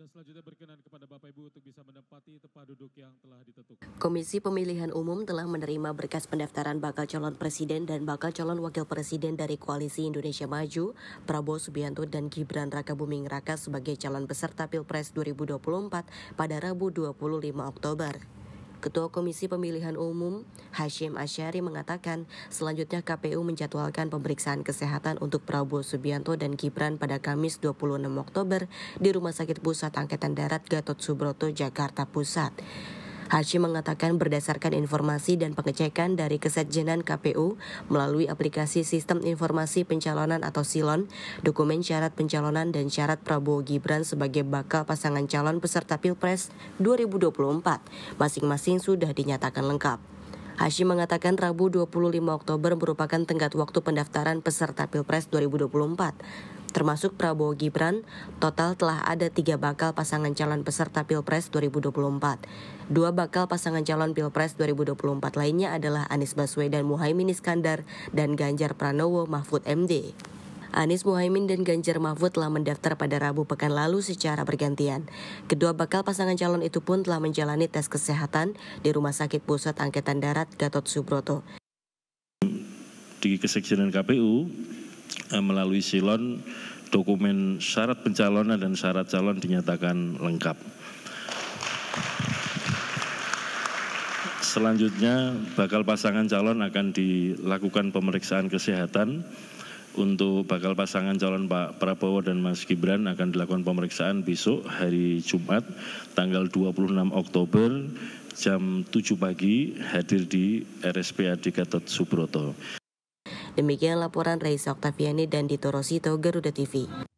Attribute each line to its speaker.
Speaker 1: Dan selanjutnya berkenan kepada Bapak Ibu untuk bisa menempati tempat duduk yang telah ditentukan.
Speaker 2: Komisi Pemilihan Umum telah menerima berkas pendaftaran bakal calon presiden dan bakal calon wakil presiden dari Koalisi Indonesia Maju, Prabowo Subianto dan Gibran Raka Buming Raka sebagai calon peserta Pilpres 2024 pada Rabu 25 Oktober. Ketua Komisi Pemilihan Umum Hashim Asyari mengatakan selanjutnya KPU menjadwalkan pemeriksaan kesehatan untuk Prabowo Subianto dan Gibran pada Kamis 26 Oktober di Rumah Sakit Pusat Angkatan Darat Gatot Subroto, Jakarta Pusat. Hashim mengatakan berdasarkan informasi dan pengecekan dari Kesetjenan KPU melalui aplikasi Sistem Informasi Pencalonan atau SILON, dokumen syarat pencalonan dan syarat Prabowo Gibran sebagai bakal pasangan calon peserta Pilpres 2024 masing-masing sudah dinyatakan lengkap. Hashim mengatakan Rabu 25 Oktober merupakan tenggat waktu pendaftaran peserta Pilpres 2024 termasuk Prabowo Gibran, total telah ada tiga bakal pasangan calon peserta Pilpres 2024. Dua bakal pasangan calon Pilpres 2024 lainnya adalah Anies Baswedan Muhaimin Iskandar dan Ganjar Pranowo Mahfud MD. Anies Muhaimin dan Ganjar Mahfud telah mendaftar pada Rabu pekan lalu secara bergantian. Kedua bakal pasangan calon itu pun telah menjalani tes kesehatan di Rumah Sakit Pusat Angkatan Darat Gatot Subroto.
Speaker 1: Di Kesekjenan KPU eh, melalui silon dokumen syarat pencalonan dan syarat calon dinyatakan lengkap. Selanjutnya, bakal pasangan calon akan dilakukan pemeriksaan kesehatan untuk bakal pasangan calon Pak Prabowo dan Mas Gibran akan dilakukan pemeriksaan besok hari Jumat tanggal 26 Oktober jam 7 pagi hadir di RSPAD Gatot Subroto.
Speaker 2: Demikian laporan Raisa Oktaviani dan Dito Rosito Garuda TV.